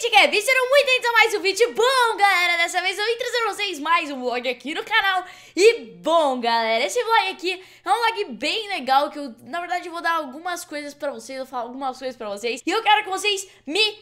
gente, que é Vícero, muito bem então a mais um vídeo. Bom, galera, dessa vez eu vim trazer pra vocês mais um vlog aqui no canal. E bom, galera, esse vlog aqui é um vlog bem legal que eu, na verdade, vou dar algumas coisas pra vocês, eu vou falar algumas coisas pra vocês. E eu quero que vocês me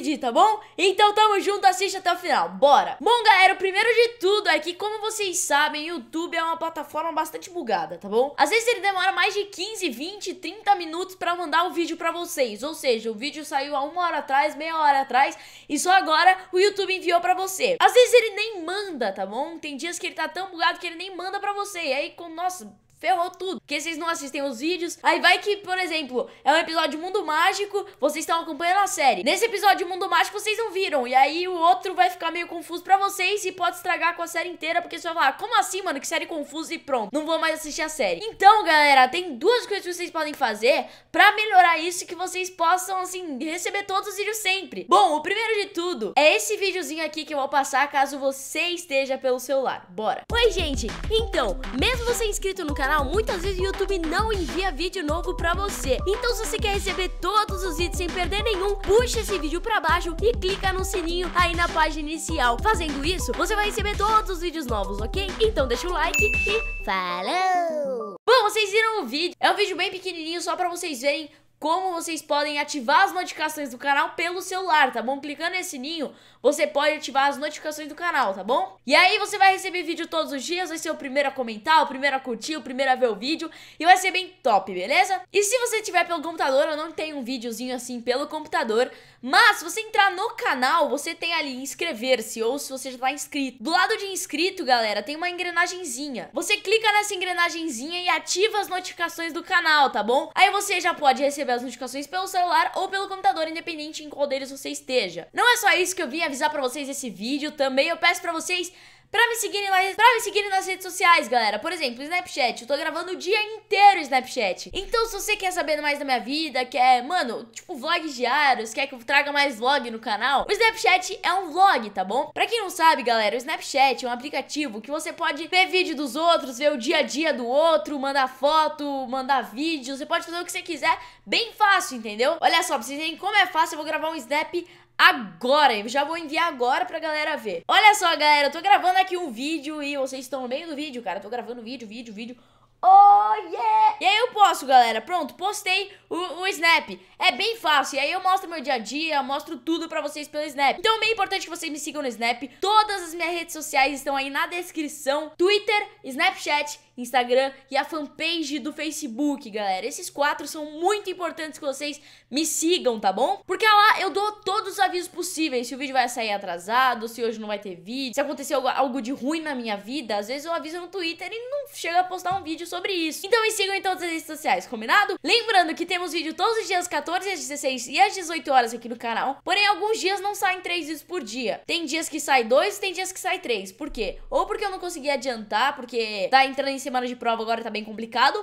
pedir, tá bom? Então tamo junto, assiste até o final, bora! Bom, galera, o primeiro de tudo é que, como vocês sabem, o YouTube é uma plataforma bastante bugada, tá bom? Às vezes ele demora mais de 15, 20, 30 minutos pra mandar o um vídeo pra vocês, ou seja, o vídeo saiu há uma hora atrás, meia hora atrás, e só agora o YouTube enviou pra você. Às vezes ele nem manda, tá bom? Tem dias que ele tá tão bugado que ele nem manda pra você, e aí, com, nossa ferrou tudo. Porque vocês não assistem os vídeos. Aí vai que, por exemplo, é um episódio de Mundo Mágico, vocês estão acompanhando a série. Nesse episódio de Mundo Mágico, vocês não viram. E aí o outro vai ficar meio confuso para vocês e pode estragar com a série inteira, porque você vai falar, como assim, mano? Que série confusa e pronto. Não vou mais assistir a série. Então, galera, tem duas coisas que vocês podem fazer para melhorar isso que vocês possam, assim, receber todos os vídeos sempre. Bom, o primeiro de tudo é esse videozinho aqui que eu vou passar caso você esteja pelo celular. Bora! Oi, gente! Então, mesmo você inscrito no canal, canal, muitas vezes o YouTube não envia vídeo novo pra você. Então se você quer receber todos os vídeos sem perder nenhum, puxa esse vídeo pra baixo e clica no sininho aí na página inicial. Fazendo isso, você vai receber todos os vídeos novos, ok? Então deixa o like e falou! Bom, vocês viram o vídeo. É um vídeo bem pequenininho só pra vocês verem como vocês podem ativar as notificações do canal pelo celular, tá bom? Clicando nesse sininho, você pode ativar as notificações do canal, tá bom? E aí você vai receber vídeo todos os dias, vai ser o primeiro a comentar, o primeiro a curtir, o primeiro a ver o vídeo e vai ser bem top, beleza? E se você tiver pelo computador, eu não tenho um videozinho assim pelo computador, mas se você entrar no canal, você tem ali inscrever-se ou se você já tá inscrito. Do lado de inscrito, galera, tem uma engrenagenzinha. Você clica nessa engrenagenzinha e ativa as notificações do canal, tá bom? Aí você já pode receber receber as notificações pelo celular ou pelo computador, independente em qual deles você esteja. Não é só isso que eu vim avisar para vocês nesse vídeo, também eu peço para vocês pra me seguirem lá, pra me seguirem nas redes sociais, galera. Por exemplo, Snapchat. Eu tô gravando o dia inteiro Snapchat. Então, se você quer saber mais da minha vida, quer, mano, tipo, vlogs diários, quer que eu traga mais vlog no canal, o Snapchat é um vlog, tá bom? Pra quem não sabe, galera, o Snapchat é um aplicativo que você pode ver vídeo dos outros, ver o dia a dia do outro, mandar foto, mandar vídeo. Você pode fazer o que você quiser, bem fácil, entendeu? Olha só, pra vocês verem como é fácil, eu vou gravar um Snap agora. Eu já vou enviar agora pra galera ver. Olha só, galera, eu tô gravando aqui um vídeo e vocês estão no meio do vídeo, cara. Eu tô gravando vídeo, vídeo, vídeo. Oh yeah! E aí eu posso, galera. Pronto, postei o, o, Snap. É bem fácil. E aí eu mostro meu dia a dia, mostro tudo pra vocês pelo Snap. Então é bem importante que vocês me sigam no Snap. Todas as minhas redes sociais estão aí na descrição. Twitter, Snapchat Instagram e a fanpage do Facebook, galera. Esses quatro são muito importantes que vocês me sigam, tá bom? Porque lá eu dou todos os avisos possíveis. Se o vídeo vai sair atrasado, se hoje não vai ter vídeo, se aconteceu algo de ruim na minha vida, às vezes eu aviso no Twitter e não chega a postar um vídeo sobre isso. Então me sigam em todas as redes sociais, combinado? Lembrando que temos vídeo todos os dias, 14 às 16 e às 18 horas aqui no canal. Porém, alguns dias não saem três vídeos por dia. Tem dias que sai dois, tem dias que sai três. Por quê? Ou porque eu não consegui adiantar, porque tá entrando em semana de prova agora tá bem complicado.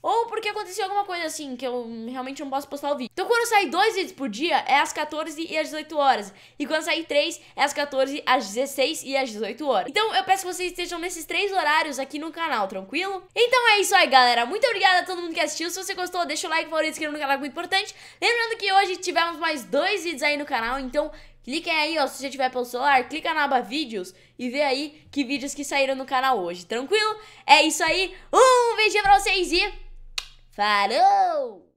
Ou porque aconteceu alguma coisa assim, que eu realmente não posso postar o vídeo. Então quando sair dois vídeos por dia, é às 14 e às 18 horas. E quando sair três, é às 14, às 16 e às 18 horas. Então eu peço que vocês estejam nesses três horários aqui no canal, tranquilo? Então é isso aí, galera. Muito obrigada a todo mundo que assistiu. Se você gostou, deixa o like, favorito, se inscreva no canal, é muito importante. Lembrando que hoje tivemos mais dois vídeos aí no canal, então Cliquem aí, ó, se você tiver pelo celular, clica na aba vídeos e vê aí que vídeos que saíram no canal hoje, tranquilo? É isso aí, um beijinho pra vocês e... Falou!